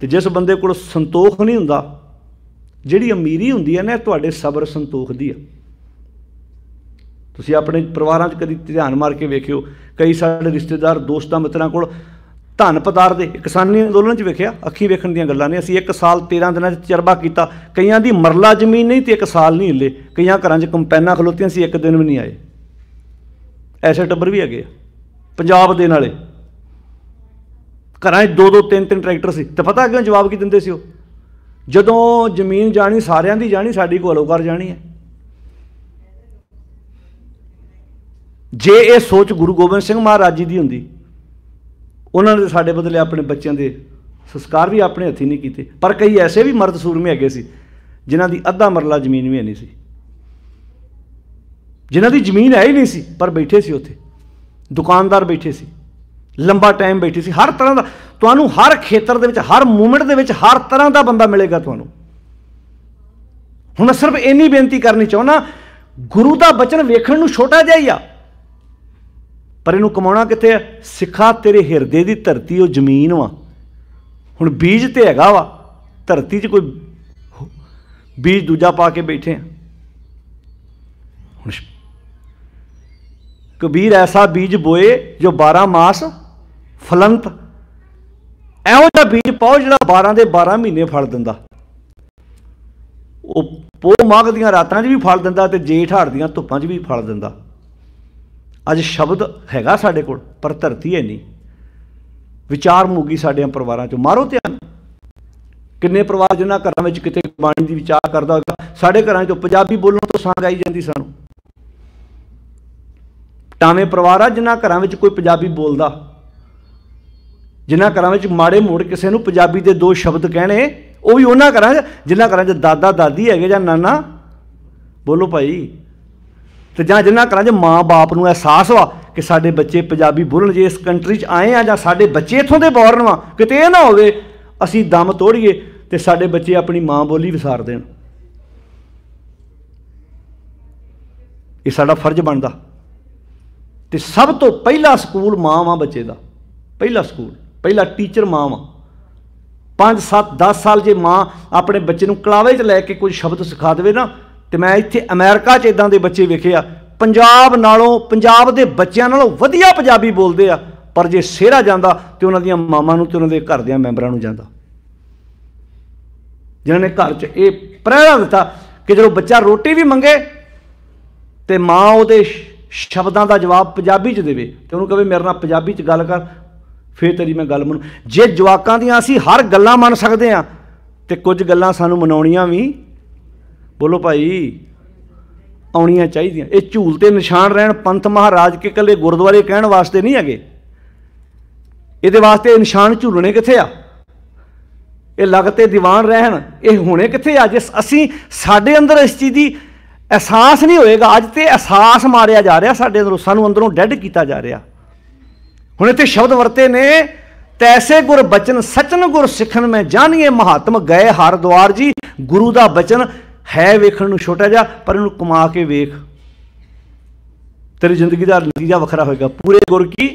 ਤੇ ਜਿਸ ਬੰਦੇ ਕੋਲ ਸੰਤੋਖ ਨਹੀਂ ਹੁੰਦਾ ਜਿਹੜੀ ਅਮੀਰੀ ਹੁੰਦੀ ਹੈ ਨਾ ਤੁਹਾਡੇ ਸਬਰ ਸੰਤੋਖ ਦੀ ਆ ਤੁਸੀਂ ਆਪਣੇ ਪਰਿਵਾਰਾਂ 'ਚ ਕਦੀ ਧਿਆਨ ਮਾਰ ਕੇ ਵੇਖਿਓ ਕਈ ਸਾਡੇ ਰਿਸ਼ਤੇਦਾਰ ਦੋਸਤਾਂ ਮਿੱਤਰਾਂ ਕੋਲ ਧਨ ਪਦਾਰ ਦੇ ਕਿਸਾਨੀ ਅੰਦੋਲਨ 'ਚ ਵੇਖਿਆ ਅੱਖੀ ਵੇਖਣ ਦੀਆਂ ਗੱਲਾਂ ਨੇ ਅਸੀਂ 1 ਸਾਲ 13 ਦਿਨਾਂ 'ਚ ਚਰਬਾ ਕੀਤਾ ਕਈਆਂ ਦੀ ਮਰਲਾ ਜ਼ਮੀਨ ਨਹੀਂ ਤੇ 1 ਸਾਲ ਨਹੀਂ ਹਿੱਲੇ ਕਈਆਂ ਘਰਾਂ 'ਚ ਕੰਪੈਨਾਂ ਖਲੋਤੀਆਂ ਸੀ ਇੱਕ ਦਿਨ ਵੀ ਨਹੀਂ ਆਏ ਐਸੇ ਟੱਬਰ ਵੀ ਹੈਗੇ ਪੰਜਾਬ ਦੇ ਨਾਲੇ ਘਰਾਂ 'ਚ ਦੋ ਦੋ ਤਿੰਨ ਤਿੰਨ ਟਰੈਕਟਰ ਸੀ ਤੇ ਪਤਾ ਕਿਉਂ ਜਵਾਬ ਕੀ ਦਿੰਦੇ ਸੀ ਉਹ ਜਦੋਂ ਜ਼ਮੀਨ ਜਾਣੀ ਸਾਰਿਆਂ ਦੀ ਜਾਣੀ ਸਾਡੀ ਕੋਲੋਂ ਕਰ ਜਾਣੀ ਹੈ ਜੇ ਇਹ ਸੋਚ ਗੁਰੂ ਗੋਬਿੰਦ ਸਿੰਘ ਮਹਾਰਾਜ ਜੀ ਦੀ ਹੁੰਦੀ ਉਹਨਾਂ ਨੇ ਸਾਡੇ ਬਦਲੇ ਆਪਣੇ ਬੱਚਿਆਂ ਦੇ ਸੰਸਕਾਰ ਵੀ ਆਪਣੇ ਹੱਥੀ ਨਹੀਂ ਕੀਤੇ ਪਰ ਕਈ ਐਸੇ ਵੀ ਮਰਦ ਸੂਰਮੇ ਹੈਗੇ ਸੀ ਜਿਨ੍ਹਾਂ ਦੀ ਅੱਧਾ ਮਰਲਾ ਜ਼ਮੀਨ ਵੀ ਨਹੀਂ ਸੀ ਜਿਨ੍ਹਾਂ ਦੀ ਜ਼ਮੀਨ ਹੈ ਹੀ ਨਹੀਂ ਸੀ ਪਰ ਬੈਠੇ ਸੀ ਉੱਥੇ ਦੁਕਾਨਦਾਰ ਬੈਠੇ ਸੀ ਲੰਬਾ ਟਾਈਮ ਬੈਠੀ ਸੀ ਹਰ ਤਰ੍ਹਾਂ ਦਾ ਤੁਹਾਨੂੰ ਹਰ ਖੇਤਰ ਦੇ ਵਿੱਚ ਹਰ ਮੂਮੈਂਟ ਦੇ ਵਿੱਚ ਹਰ ਤਰ੍ਹਾਂ ਦਾ ਬੰਦਾ ਮਿਲੇਗਾ ਤੁਹਾਨੂੰ ਹੁਣ ਸਿਰਫ ਇੰਨੀ ਬੇਨਤੀ ਕਰਨੀ ਚਾਹੁੰਦਾ ਗੁਰੂ ਦਾ ਬਚਨ ਵੇਖਣ ਨੂੰ ਛੋਟਾ ਜਿਹਾ ਹੀ ਆ ਪਰ ਇਹਨੂੰ ਕਮਾਉਣਾ ਕਿੱਥੇ ਆ ਸਿੱਖਾ ਤੇਰੇ ਹਿਰਦੇ ਦੀ ਧਰਤੀ ਉਹ ਜ਼ਮੀਨ ਵਾ ਹੁਣ ਬੀਜ ਤੇ ਹੈਗਾ ਵਾ ਧਰਤੀ 'ਚ ਕੋਈ ਬੀਜ ਦੂਜਾ ਪਾ ਕੇ ਬੈਠੇ ਆ ਹੁਣ ਕਬੀਰ ਐਸਾ ਬੀਜ ਬੋਏ ਜੋ 12 ਮਾਸ ਫਲੰਤ ਐਉਂ ਦਾ ਬੀਜ ਪਾਓ ਜਿਹੜਾ 12 ਦੇ 12 ਮਹੀਨੇ ਫਲ ਦਿੰਦਾ ਉਹ ਪੋ ਮਾਗ ਦੀਆਂ ਰਾਤਾਂ 'ਚ ਵੀ ਫਲ ਦਿੰਦਾ ਤੇ ਜੇਠ ਹਾੜ ਦੀਆਂ ਧੁੱਪਾਂ 'ਚ ਵੀ ਫਲ ਦਿੰਦਾ ਅੱਜ ਸ਼ਬਦ ਹੈਗਾ ਸਾਡੇ ਕੋਲ ਪਰ ਧਰਤੀ ਹੈ ਨਹੀਂ ਵਿਚਾਰ ਮੂਗੀ ਸਾਡੇਆਂ ਪਰਿਵਾਰਾਂ 'ਚ ਮਾਰੋ ਧਿਆਨ ਕਿੰਨੇ ਪਰਿਵਾਰ ਜਿਨ੍ਹਾਂ ਘਰਾਂ ਵਿੱਚ ਕਿਤੇ ਬਾਣੀ ਦੀ ਵਿਚਾਰ ਕਰਦਾ ਹੋਗਾ ਸਾਡੇ ਘਰਾਂ 'ਚ ਪੰਜਾਬੀ ਬੋਲਣ ਤੋਂ ਸੰਗ ਆਈ ਜਾਂਦੀ ਸਾਨੂੰ ਟਾਵੇਂ ਪਰਿਵਾਰ ਆ ਜਿਨ੍ਹਾਂ ਘਰਾਂ ਵਿੱਚ ਕੋਈ ਪੰਜਾਬੀ ਬੋਲਦਾ ਜਿਨ੍ਹਾਂ ਘਰਾਂ ਵਿੱਚ ਮਾੜੇ ਮੋੜ ਕਿਸੇ ਨੂੰ ਪੰਜਾਬੀ ਦੇ ਦੋ ਸ਼ਬਦ ਕਹਿਣੇ ਉਹ ਵੀ ਉਹਨਾਂ ਘਰਾਂ ਜਿਨ੍ਹਾਂ ਘਰਾਂ 'ਚ ਦਾਦਾ ਦਾਦੀ ਹੈਗੇ ਜਾਂ ਨਾਨਾ ਬੋਲੋ ਭਾਈ ਤੇ ਜਾਂ ਜਿਨ੍ਹਾਂ ਘਰਾਂ 'ਚ ਮਾਂ-ਬਾਪ ਨੂੰ ਅਹਿਸਾਸ ਵਾ ਕਿ ਸਾਡੇ ਬੱਚੇ ਪੰਜਾਬੀ ਬੋਲਣ ਜੇ ਇਸ ਕੰਟਰੀ 'ਚ ਆਏ ਆ ਜਾਂ ਸਾਡੇ ਬੱਚੇ ਇਥੋਂ ਦੇ ਬੋਰਨ ਵਾ ਕਿਤੇ ਇਹ ਨਾ ਹੋਵੇ ਅਸੀਂ ਦਮ ਤੋੜੀਏ ਤੇ ਸਾਡੇ ਬੱਚੇ ਆਪਣੀ ਮਾਂ ਬੋਲੀ ਵਿਸਾਰ ਦੇਣ ਇਹ ਸਾਡਾ ਫਰਜ਼ ਬਣਦਾ ਤੇ ਸਭ ਤੋਂ ਪਹਿਲਾ ਸਕੂਲ ਮਾਂ ਵਾਂ ਬੱਚੇ ਦਾ ਪਹਿਲਾ ਸਕੂਲ ਪਹਿਲਾ ਟੀਚਰ ਮਾਂ ਵਾ 5 7 10 ਸਾਲ ਜੇ ਮਾਂ ਆਪਣੇ ਬੱਚੇ ਨੂੰ ਕਲਾਵੇ 'ਚ ਲੈ ਕੇ ਕੋਈ ਸ਼ਬਦ ਸਿਖਾ ਦੇਵੇ ਨਾ ਤੇ ਮੈਂ ਇੱਥੇ ਅਮਰੀਕਾ 'ਚ ਇਦਾਂ ਦੇ ਬੱਚੇ ਵੇਖੇ ਆ ਪੰਜਾਬ ਨਾਲੋਂ ਪੰਜਾਬ ਦੇ ਬੱਚਿਆਂ ਨਾਲੋਂ ਵਧੀਆ ਪੰਜਾਬੀ ਬੋਲਦੇ ਆ ਪਰ ਜੇ ਸਿਹਰਾ ਜਾਂਦਾ ਤੇ ਉਹਨਾਂ ਦੀਆਂ ਮਾਮਾ ਨੂੰ ਤੇ ਉਹਨਾਂ ਦੇ ਘਰ ਦੇ ਮੈਂਬਰਾਂ ਨੂੰ ਜਾਂਦਾ ਜਿਨ੍ਹਾਂ ਨੇ ਘਰ 'ਚ ਇਹ ਪ੍ਰੇਰਣਾ ਦਿੱਤਾ ਕਿ ਜਦੋਂ ਬੱਚਾ ਰੋਟੀ ਵੀ ਮੰਗੇ ਤੇ ਮਾਂ ਉਹਦੇ ਸ਼ਬਦਾਂ ਦਾ ਜਵਾਬ ਪੰਜਾਬੀ 'ਚ ਦੇਵੇ ਤੇ ਉਹਨੂੰ ਕਹੇ ਮੇਰੇ ਨਾਲ ਪੰਜਾਬੀ 'ਚ ਗੱਲ ਕਰ ਫੇਰ ਤੇਰੀ ਮੈਂ ਗੱਲ ਮੰਨ ਜੇ ਜਵਾਕਾਂ ਦੀਆਂ ਅਸੀਂ ਹਰ ਗੱਲਾਂ ਮੰਨ ਸਕਦੇ ਆ ਤੇ ਕੁਝ ਗੱਲਾਂ ਸਾਨੂੰ ਮਨਾਉਣੀਆਂ ਵੀ ਬੋਲੋ ਭਾਈ ਆਉਣੀਆਂ ਚਾਹੀਦੀਆਂ ਇਹ ਝੂਲ ਤੇ ਨਿਸ਼ਾਨ ਰਹਿਣ ਪੰਥ ਮਹਾਰਾਜ ਕੇ ਕੱਲੇ ਗੁਰਦੁਆਰੇ ਕਹਿਣ ਵਾਸਤੇ ਨਹੀਂ ਹੈਗੇ ਇਹਦੇ ਵਾਸਤੇ ਨਿਸ਼ਾਨ ਝੂਲਣੇ ਕਿੱਥੇ ਆ ਇਹ ਲਗਤੇ ਦੀਵਾਨ ਰਹਿਣ ਇਹ ਹੋਣੇ ਕਿੱਥੇ ਆ ਜੇ ਅਸੀਂ ਸਾਡੇ ਅੰਦਰ ਇਸ ਚੀਜ਼ ਦੀ ਅਹਿਸਾਸ ਨਹੀਂ ਹੋਏਗਾ ਅੱਜ ਤੇ ਅਹਿਸਾਸ ਮਾਰਿਆ ਜਾ ਰਿਹਾ ਸਾਡੇ ਅੰਦਰੋਂ ਸਾਨੂੰ ਅੰਦਰੋਂ ਡੈੱਡ ਕੀਤਾ ਜਾ ਰਿਹਾ ਹੁਣ ਇੱਥੇ ਸ਼ਬਦ ਵਰਤੇ ਨੇ ਤੈਸੇ ਗੁਰ ਬਚਨ ਸਚਨ ਗੁਰ ਸਿੱਖਣ ਮੈਂ ਜਾਣੀਏ ਮਹਾਤਮ ਗਏ ਹਰਦੁਆਰ ਜੀ ਗੁਰੂ ਦਾ ਬਚਨ ਹੈ ਵੇਖਣ ਨੂੰ ਛੋਟਾ ਜਿਹਾ ਪਰ ਇਹਨੂੰ ਕਮਾ ਕੇ ਵੇਖ ਤੇਰੀ ਜ਼ਿੰਦਗੀ ਦਾ ਨਤੀਜਾ ਵੱਖਰਾ ਹੋਏਗਾ ਪੂਰੇ ਗੁਰ ਕੀ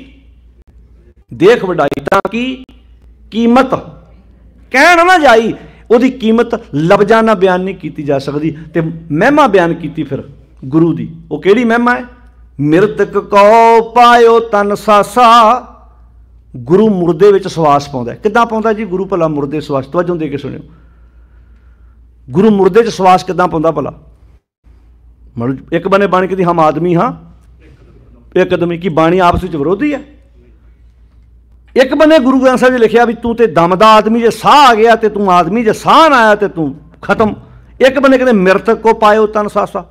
ਦੇਖ ਵਡਾਈ ਤਾਂ ਕੀ ਕੀਮਤ ਕਹਿਣ ਨਾ ਜਾਈ ਉਹਦੀ ਕੀਮਤ ਲਫ਼ਜ਼ਾਂ ਨਾਲ ਬਿਆਨ ਨਹੀਂ ਕੀਤੀ ਜਾ ਸਕਦੀ ਤੇ ਮਹਿਮਾ ਬਿਆਨ ਕੀਤੀ ਫਿਰ ਗੁਰੂ ਦੀ ਉਹ ਕਿਹੜੀ ਮਹਿਮਾ ਹੈ ਮਿਰਤਕ ਕੋ ਪਾਇਓ ਤਨ ਸਾਸਾ ਗੁਰੂ ਮੁਰਦੇ ਵਿੱਚ ਸਵਾਸ ਪਾਉਂਦਾ ਕਿੱਦਾਂ ਪਾਉਂਦਾ ਜੀ ਗੁਰੂ ਭਲਾ ਮੁਰਦੇ ਸਵਾਸ ਤਵਜੋਂ ਦੇ ਕੇ ਸੁਣਿਓ ਗੁਰੂ ਮੁਰਦੇ 'ਚ ਸਵਾਸ ਕਿੱਦਾਂ ਪਾਉਂਦਾ ਭਲਾ ਮਤਲਬ ਇੱਕ ਬਨੇ ਬਾਣੀ ਕਿਦੀ ਹਮ ਆਦਮੀ ਹਾਂ ਇੱਕ ਆਦਮੀ ਕੀ ਬਾਣੀ ਆਪਸ ਵਿੱਚ ਵਿਰੋਧੀ ਹੈ ਇੱਕ ਬਨੇ ਗੁਰੂ ਗ੍ਰੰਥ ਸਾਹਿਬ ਜੀ ਲਿਖਿਆ ਵੀ ਤੂੰ ਤੇ ਦਮ ਦਾ ਆਦਮੀ ਜੇ ਸਾਹ ਆ ਗਿਆ ਤੇ ਤੂੰ ਆਦਮੀ ਜੇ ਸਾਹ ਨਾ ਆਇਆ ਤੇ ਤੂੰ ਖਤਮ ਇੱਕ ਬਨੇ ਕਹਿੰਦੇ ਮਿਰਤਕ ਕੋ ਪਾਇਓ ਤਨ ਸਾਸਾ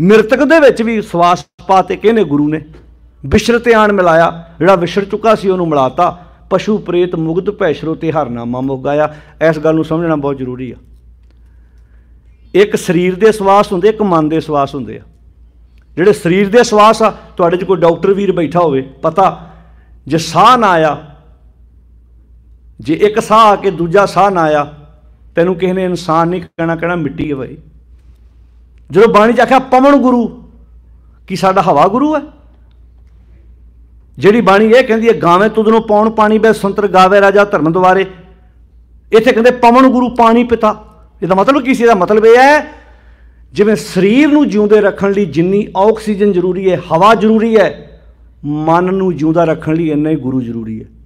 ਮ੍ਰਿਤਕ ਦੇ ਵਿੱਚ ਵੀ ਸਵਾਸ ਪਾ ਤੇ ਕਹਿੰਦੇ ਗੁਰੂ ਨੇ ਵਿਸ਼ਰ ਆਣ ਮਿਲਾਇਆ ਜਿਹੜਾ ਵਿਸ਼ਰ ਚੁੱਕਾ ਸੀ ਉਹਨੂੰ ਮਿਲਾਤਾ ਪਸ਼ੂ ਪ੍ਰੇਤ ਮੁਗਧ ਸ਼ਰੋ ਤੇ ਹਰਨਾਮਾ ਮੁਗਾਇਆ ਇਸ ਗੱਲ ਨੂੰ ਸਮਝਣਾ ਬਹੁਤ ਜ਼ਰੂਰੀ ਆ ਇੱਕ ਸਰੀਰ ਦੇ ਸਵਾਸ ਹੁੰਦੇ ਇੱਕ ਮਨ ਦੇ ਸਵਾਸ ਹੁੰਦੇ ਆ ਜਿਹੜੇ ਸਰੀਰ ਦੇ ਸਵਾਸ ਆ ਤੁਹਾਡੇ 'ਚ ਕੋਈ ਡਾਕਟਰ ਵੀਰ ਬੈਠਾ ਹੋਵੇ ਪਤਾ ਜੇ ਸਾਹ ਨਾ ਆਇਆ ਜੇ ਇੱਕ ਸਾਹ ਆ ਕੇ ਦੂਜਾ ਸਾਹ ਨਾ ਆਇਆ ਤੈਨੂੰ ਕਿਸੇ ਨੇ ਇਨਸਾਨ ਨਹੀਂ ਕਹਿਣਾ ਕਿਹੜਾ ਮਿੱਟੀ ਹੈ ਬਈ ਜਦੋਂ ਬਾਣੀ ਚ ਆਖਿਆ ਪਵਨ ਗੁਰੂ ਕੀ ਸਾਡਾ ਹਵਾ ਗੁਰੂ ਹੈ ਜਿਹੜੀ ਬਾਣੀ ਇਹ ਕਹਿੰਦੀ ਹੈ ਗਾਵੇਂ ਤੁਧ ਨੂੰ ਪੌਣ ਪਾਣੀ ਬੈ ਸੰਤਰ ਗਾਵੇ ਰਾਜਾ ਧਰਮ ਦੁਆਰੇ ਇੱਥੇ ਕਹਿੰਦੇ ਪਵਨ ਗੁਰੂ ਪਾਣੀ ਪਿਤਾ ਇਹਦਾ ਮਤਲਬ ਕੀ ਸੀ ਇਹਦਾ ਮਤਲਬ ਇਹ ਹੈ ਜਿਵੇਂ ਸਰੀਰ ਨੂੰ ਜਿਉਂਦੇ ਰੱਖਣ ਲਈ ਜਿੰਨੀ ਆਕਸੀਜਨ ਜ਼ਰੂਰੀ ਹੈ ਹਵਾ ਜ਼ਰੂਰੀ ਹੈ ਮਨ ਨੂੰ ਜਿਉਂਦਾ ਰੱਖਣ ਲਈ ਇੰਨਾ ਹੀ ਗੁਰੂ ਜ਼ਰੂਰੀ ਹੈ